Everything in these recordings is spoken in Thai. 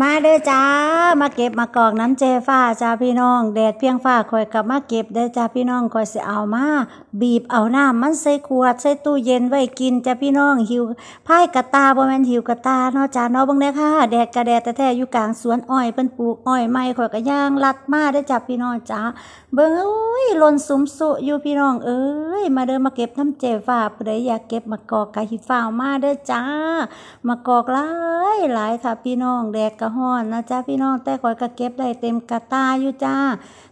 มาเด้อจ้ามาเก็บมากอกน้ำเจฟ้าจ้าพี่น้อง แดดเพียงฟ้าคอยกลับมาเก็บเด้อจ้าพี่น้องคอยเสียเอามาบีบเอาน้ำมันใส่ขวดใส่ตู้เย็นไว้กินจ้าพี่น้องหิวพายกระตาบ่แม่นหิวกระตาเนาะจ้าเนาะบังเด้อค่ะ แดดกระแดดแต่แท้อยู่กลางสวนอ้อยเพิ่นปลูกอ้อยไม้คอยกระย่างลัดมาเด้อจ้าพี่น้องจ้าเบิ้งอ้ยลนสุมสุอยู่พี่น้อง เอ้ยมาเด้อมาเก็บน้ำเจฟ้าเพื่ออยากเก็บมากอกกะหิฟ้ามาเด้อจ้ามากอกหลายหลายค่ะพี่น้องแดดกระห้อนนะจ้าพี่น้องแต่คอยกระเก็บได้เต็มกระตาอยู่จ้า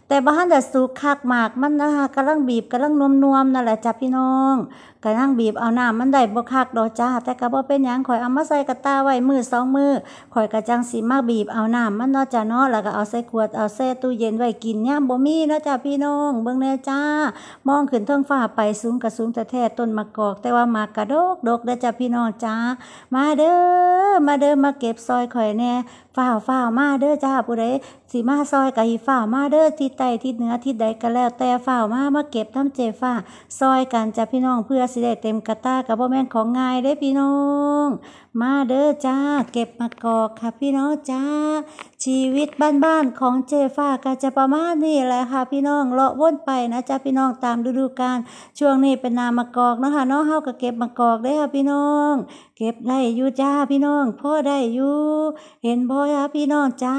แต่บ้านแต่สุกคักหมากมันนะคะกำลังบีบกำลังนวมๆนั่นแหละจ้าพี่น้องกำลังบีบเอาน้ำมันได้บ่คักดอกจ้าแต่กระบอกเป็นยังคอยเอามาใส่กระตาไว้มือสองมือคอยกระจังสีมากบีบเอาน้ำมันนอจ้าเนาะแล้วก็เอาใส่ขวดเอาใส่ตู้เย็นไว้กินย่ามบ่มีนะจ้าพี่น้อง เบื้องแน่จ้า มองขึ้นท้องฟ้าไปสูงกระสูงแต่แท้ต้นมะกอก แต่ว่ามากระดกดกนด้จ้าพี่น้องจ้ามาเด้ออมาเดินมาเก็บซอยข่อยแน่ฝ้าวฝ้าวมาเด้อจ้าผู้ใดสีมาซอยกะหิฝ้าวมาเด้อทิศใต้ทิศเหนือทิศใดก็แล้วแต่ฝ้าวมามาเก็บท้ำเจฝ้าซอยกันจ้าพี่น้องเพื่อสิได้เต็มกระตากระบ่แม่นของง่ายได้พี่น้ององมาเด้อจ้า เก็บมากอกค่ะ พี่น้องจ้า ชีวิตบ้านๆของ เจฟ้าก็จะประมาณนี้แหละค่ะพี่น้องเลาะว่นไปนะจ้าพี่น้องตามฤดูกาลช่วงนี้เป็นนามากอกนะคะน้องเฮาก็เก็บมากอกได้ค่ะพี่น้อง เก็บได้อยู่จ้าพี่น้องพ่อได้อยู่เห็นบ่ค่ะพี่น้องจ้า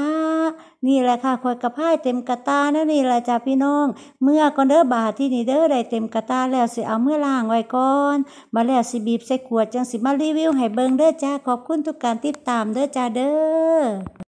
นี่แหละค่ะคอยกระพ่ายเต็มกระตาเด้อนี่แหละจ้าพี่น้อง เมื่อก่อนเด้อบาทที่นี่เด้อได้เต็มกระตาแล้วสิ เอาเมื่อล่างไว้ก่อนมาแล้วสิบีบใส่ขวดจังสิมารีวิวให้เบิ่งเด้อจ้าขอบคุณทุกการติดตามเด้อจ้าเด้อ